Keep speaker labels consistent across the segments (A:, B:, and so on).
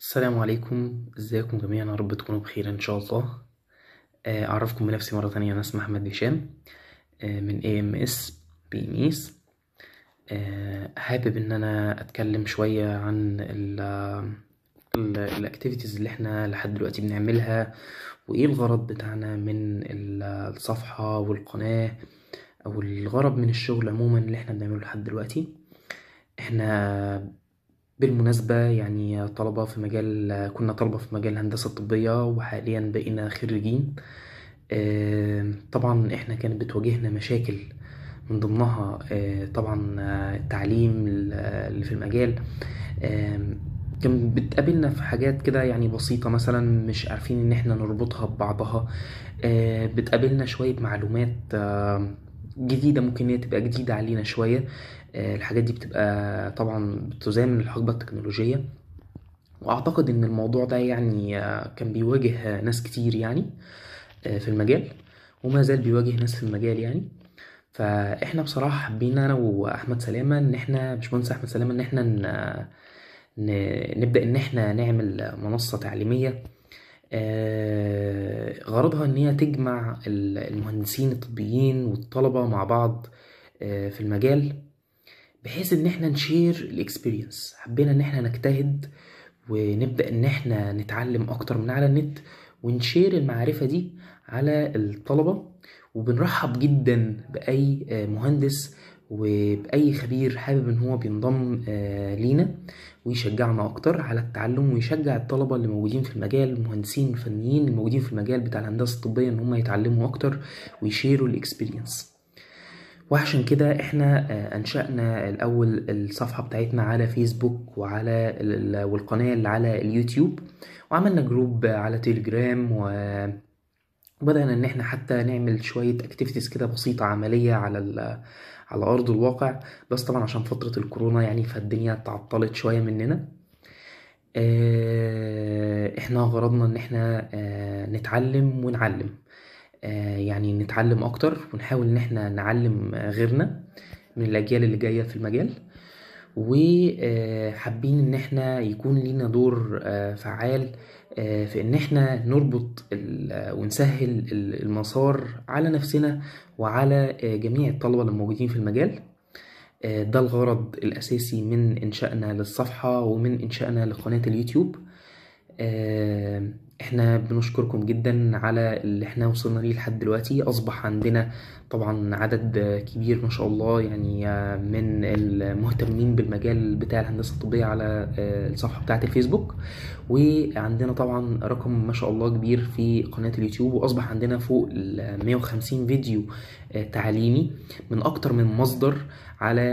A: السلام عليكم ازيكم جميعا يا رب تكونوا بخير ان شاء الله آه، اعرفكم بنفسي مره تانية انا اسمي احمد هشام آه، من اي ام اس بيميس حابب ان انا اتكلم شويه عن الاكتيفيتيز اللي احنا لحد دلوقتي بنعملها وايه الغرض بتاعنا من الصفحه والقناه او الغرض من الشغل عموما اللي احنا بنعمله لحد دلوقتي احنا بالمناسبة يعني طلبة في مجال كنا طلبة في مجال الهندسة الطبية وحاليا بقينا خريجين طبعا احنا كانت بتواجهنا مشاكل من ضمنها آه، طبعا آه، التعليم اللي في المجال كان بتقابلنا في حاجات كده يعني بسيطة مثلا مش عارفين ان احنا نربطها ببعضها آه، بتقابلنا شوية معلومات جديدة ممكن هي تبقى جديدة علينا شوية آه، الحاجات دي بتبقى طبعا بتزامن الحقبة التكنولوجية واعتقد ان الموضوع ده يعني آه، كان بيواجه ناس كتير يعني آه، في المجال وما زال بيواجه ناس في المجال يعني فاحنا بصراحه حبينا انا واحمد سلامه ان احنا باشمهندس احمد سلامه ان احنا نبدا ان احنا نعمل منصه تعليميه آه، غرضها ان هي تجمع المهندسين الطبيين والطلبة مع بعض آه، في المجال بحيث ان احنا نشير الاكسبيرينس حبينا ان احنا نجتهد ونبدا ان احنا نتعلم اكتر من على النت ونشير المعرفة دي على الطلبة وبنرحب جدا باي آه، مهندس وباي خبير حابب ان هو بينضم آه، لينا ويشجعنا اكتر على التعلم ويشجع الطلبه اللي موجودين في المجال المهندسين الفنيين الموجودين في المجال بتاع الهندسه الطبيه ان هم يتعلموا اكتر ويشيروا الاكسبيرينس وعشان كده احنا آه، انشأنا الاول الصفحة بتاعتنا على فيسبوك وعلى والقناة اللي على اليوتيوب وعملنا جروب على تيليجرام و وبدأنا إن إحنا حتى نعمل شوية اكتيفيتيز كده بسيطة عملية على على أرض الواقع بس طبعا عشان فترة الكورونا يعني فالدنيا تعطلت شوية مننا آه، إحنا غرضنا إن إحنا آه، نتعلم ونعلم آه، يعني نتعلم أكتر ونحاول إن إحنا نعلم غيرنا من الأجيال اللي جاية في المجال وحابين ان احنا يكون لينا دور آه، فعال آه، في ان احنا نربط آه، ونسهل المسار على نفسنا وعلى جميع الطلبه اللي موجودين في المجال ده الغرض الاساسي من انشائنا للصفحه ومن انشائنا لقناه اليوتيوب احنا بنشكركم جدا على اللي احنا وصلنا ليه لحد دلوقتي اصبح عندنا طبعا عدد كبير ما شاء الله يعني آه، من المهتمين بالمجال بتاع الهندسه الطبيه على آه، الصفحه بتاعه الفيسبوك وعندنا طبعا رقم ما شاء الله كبير في قناه اليوتيوب واصبح عندنا فوق ال 150 فيديو آه، تعليمي من اكتر من مصدر على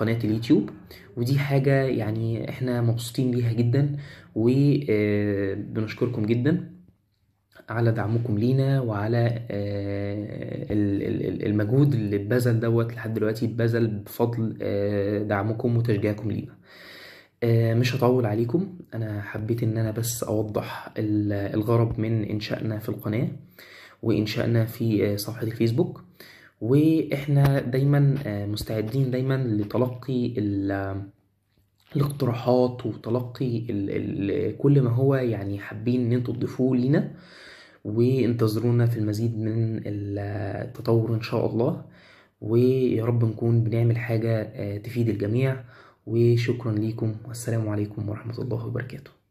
A: قناه اليوتيوب ودي حاجه يعني احنا مبسوطين بيها جدا وبنشكر بشكركم جدا على دعمكم لينا وعلى آه، المجهود اللي اتبذل دوت لحد دلوقتي اتبذل بفضل آه، دعمكم وتشجيعكم لينا آه، مش هطول عليكم انا حبيت ان انا بس اوضح الغرض من انشائنا في القناه وانشائنا في صفحه الفيسبوك واحنا دايما مستعدين دايما لتلقي الاقتراحات وتلقي الـ الـ كل ما هو يعني حابين ان انتوا تضيفوه لينا وانتظرونا في المزيد من التطور ان شاء الله ويا رب نكون بنعمل حاجة آه، تفيد الجميع وشكرا ليكم والسلام عليكم ورحمة الله وبركاته